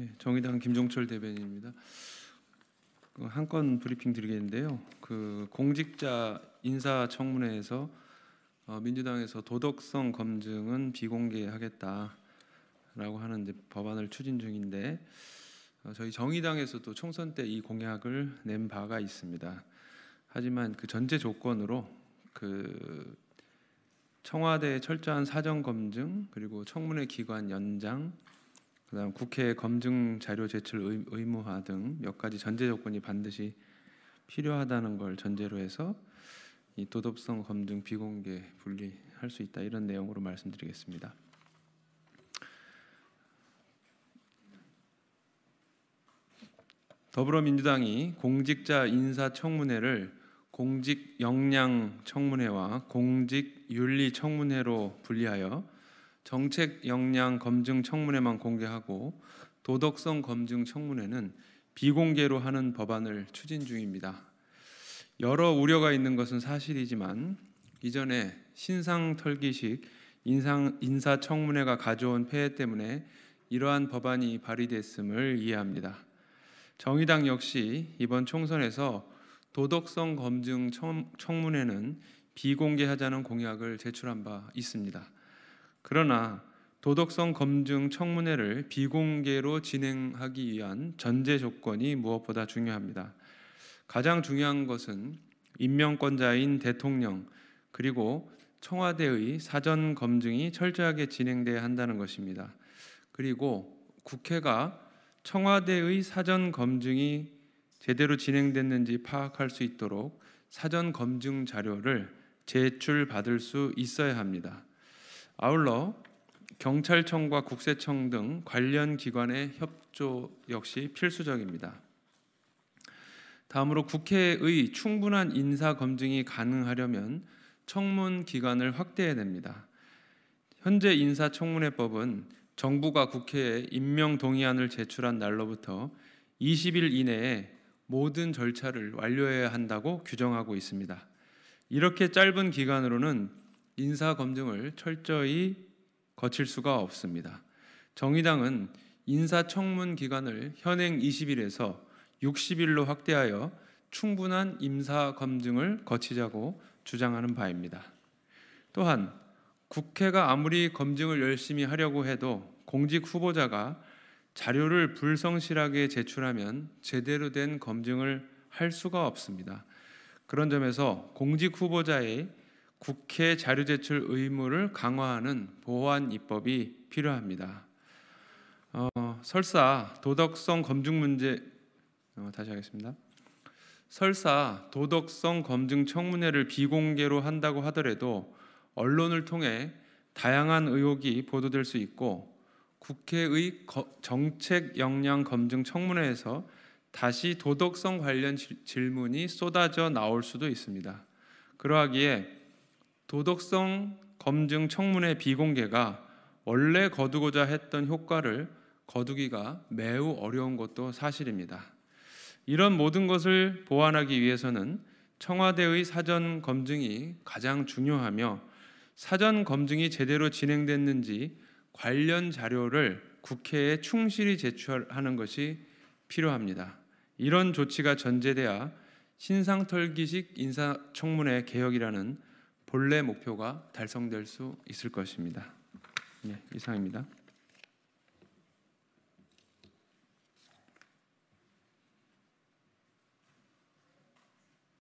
네, 정의당 김종철 대변인입니다. 그 한건 브리핑 드리겠는데요. 그 공직자 인사청문회에서 어, 민주당에서 도덕성 검증은 비공개하겠다라고 하는 이제 법안을 추진 중인데 어, 저희 정의당에서도 총선 때 이 공약을 낸 바가 있습니다. 하지만 그 전제 조건으로 그청와대 철저한 사전 검증 그리고 청문회 기간 연장 그다음 국회 검증 자료 제출 의무화 등 몇 가지 전제 조건이 반드시 필요하다는 걸 전제로 해서 이 도덕성 검증 비공개 분리할 수 있다 이런 내용으로 말씀드리겠습니다. 더불어민주당이 공직자 인사 청문회를 공직 역량 청문회와 공직 윤리 청문회로 분리하여 정책 역량 검증 청문회만 공개하고 도덕성 검증 청문회는 비공개로 하는 법안을 추진 중입니다. 여러 우려가 있는 것은 사실이지만 이전에 신상 털기식 인상, 인사청문회가 가져온 폐해 때문에 이러한 법안이 발의됐음을 이해합니다. 정의당 역시 이번 총선에서 도덕성 검증 청문회는 비공개하자는 공약을 제출한 바 있습니다. 그러나 도덕성 검증 청문회를 비공개로 진행하기 위한 전제 조건이 무엇보다 중요합니다. 가장 중요한 것은 임명권자인 대통령 그리고 청와대의 사전 검증이 철저하게 진행돼야 한다는 것입니다. 그리고 국회가 청와대의 사전 검증이 제대로 진행됐는지 파악할 수 있도록 사전 검증 자료를 제출받을 수 있어야 합니다. 아울러 경찰청과 국세청 등 관련 기관의 협조 역시 필수적입니다. 다음으로 국회의 충분한 인사 검증이 가능하려면 청문 기간을 확대해야 됩니다. 현재 인사청문회법은 정부가 국회에 임명 동의안을 제출한 날로부터 20일 이내에 모든 절차를 완료해야 한다고 규정하고 있습니다. 이렇게 짧은 기간으로는 인사 검증을 철저히 거칠 수가 없습니다. 정의당은 인사청문 기간을 현행 20일에서 60일로 확대하여 충분한 임사 검증을 거치자고 주장하는 바입니다. 또한 국회가 아무리 검증을 열심히 하려고 해도 공직 후보자가 자료를 불성실하게 제출하면 제대로 된 검증을 할 수가 없습니다. 그런 점에서 공직 후보자의 국회 자료 제출 의무를 강화하는 보완 입법이 필요합니다. 어, 설사 도덕성 검증 문제 어, 다시 하겠습니다. 설사 도덕성 검증 청문회를 비공개로 한다고 하더라도 언론을 통해 다양한 의혹이 보도될 수 있고 국회의 거, 정책 역량 검증 청문회에서 다시 도덕성 관련 지, 질문이 쏟아져 나올 수도 있습니다. 그러하기에 도덕성 검증 청문회 비공개가 원래 거두고자 했던 효과를 거두기가 매우 어려운 것도 사실입니다. 이런 모든 것을 보완하기 위해서는 청와대의 사전 검증이 가장 중요하며 사전 검증이 제대로 진행됐는지 관련 자료를 국회에 충실히 제출하는 것이 필요합니다. 이런 조치가 전제돼야 신상털기식 인사청문회 개혁이라는 본래 목표가 달성될 수 있을 것입니다. 예, 이상입니다.